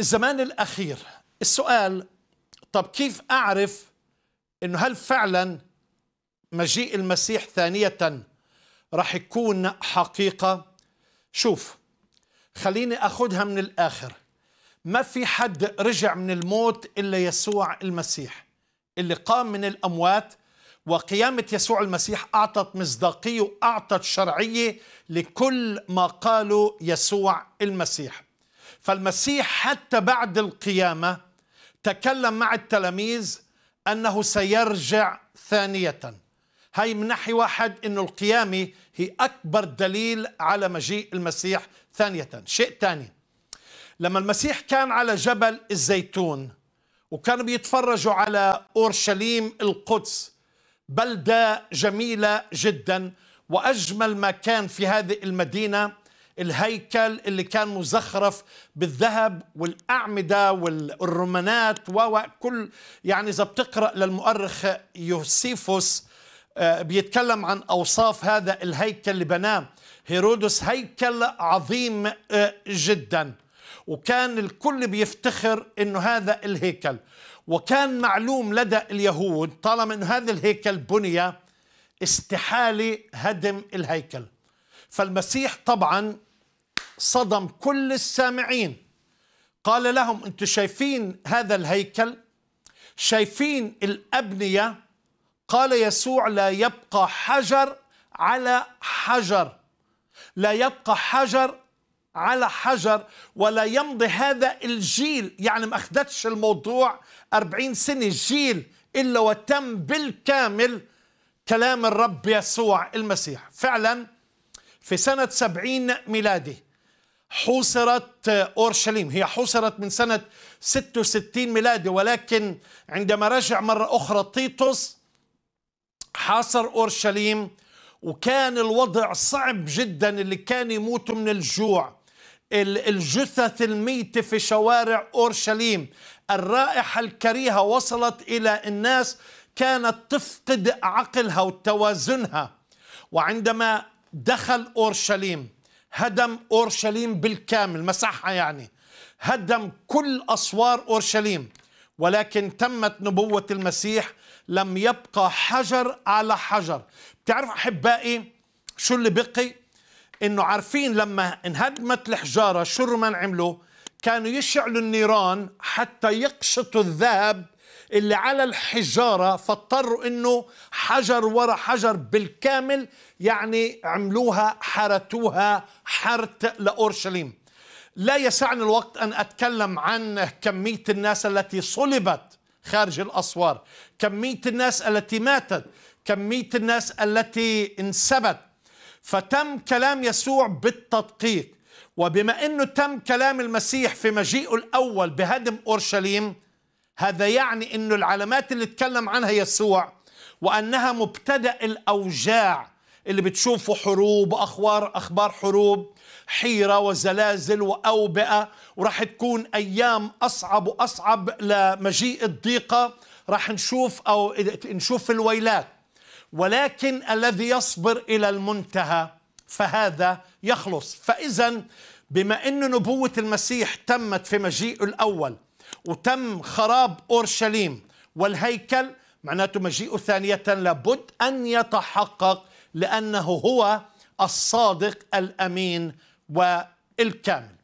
الزمان الأخير السؤال طب كيف أعرف أنه هل فعلا مجيء المسيح ثانية رح يكون حقيقة شوف خليني أخذها من الآخر ما في حد رجع من الموت إلا يسوع المسيح اللي قام من الأموات وقيامة يسوع المسيح أعطت مصداقية وأعطت شرعية لكل ما قاله يسوع المسيح فالمسيح حتى بعد القيامة تكلم مع التلاميذ أنه سيرجع ثانية هاي من ناحية واحد أن القيامة هي أكبر دليل على مجيء المسيح ثانية شيء ثاني لما المسيح كان على جبل الزيتون وكانوا بيتفرجوا على أورشليم القدس بلدة جميلة جدا وأجمل ما كان في هذه المدينة الهيكل اللي كان مزخرف بالذهب والأعمدة والرومانات وكل يعني إذا بتقرأ للمؤرخ يوسيفوس آه، بيتكلم عن أوصاف هذا الهيكل اللي بناه هيرودس هيكل عظيم آه، جدا وكان الكل بيفتخر انه هذا الهيكل وكان معلوم لدى اليهود طالما انه هذا الهيكل بني استحاله هدم الهيكل فالمسيح طبعا صدم كل السامعين قال لهم انتم شايفين هذا الهيكل شايفين الابنيه قال يسوع لا يبقى حجر على حجر لا يبقى حجر على حجر ولا يمضي هذا الجيل يعني ما أخدتش الموضوع أربعين سنة جيل إلا وتم بالكامل كلام الرب يسوع المسيح فعلا في سنة سبعين ميلادي حوصرت أورشليم هي حوصرت من سنة 66 ميلادي ولكن عندما رجع مرة أخرى تيتوس حاصر أورشليم وكان الوضع صعب جدا اللي كان يموتوا من الجوع الجثث الميتة في شوارع أورشليم الرائحة الكريهة وصلت إلى الناس كانت تفقد عقلها وتوازنها وعندما دخل أورشليم هدم اورشليم بالكامل مسحها يعني هدم كل اسوار اورشليم ولكن تمت نبوه المسيح لم يبقى حجر على حجر بتعرف احبائي شو اللي بقي انه عارفين لما انهدمت الحجاره شو الرومان عملوا كانوا يشعلوا النيران حتى يقشطوا الذهب اللي على الحجارة فاضطروا انه حجر ورا حجر بالكامل يعني عملوها حرتوها حرت لأورشليم لا يسعني الوقت أن أتكلم عن كمية الناس التي صلبت خارج الأسوار كمية الناس التي ماتت كمية الناس التي انسبت فتم كلام يسوع بالتدقيق وبما أنه تم كلام المسيح في مجيئه الأول بهدم أورشليم هذا يعني أن العلامات اللي اتكلم عنها يسوع وأنها مبتدأ الأوجاع اللي بتشوفوا حروب أخبار أخبار حروب حيرة وزلازل وأوبئة وراح تكون أيام أصعب وأصعب لمجيء الضيقة راح نشوف أو نشوف الويلات ولكن الذي يصبر إلى المنتهى فهذا يخلص فإذا بما أن نبوة المسيح تمت في مجيئه الأول وتم خراب أورشليم والهيكل معناته مجيئه ثانية لابد أن يتحقق لأنه هو الصادق الأمين والكامل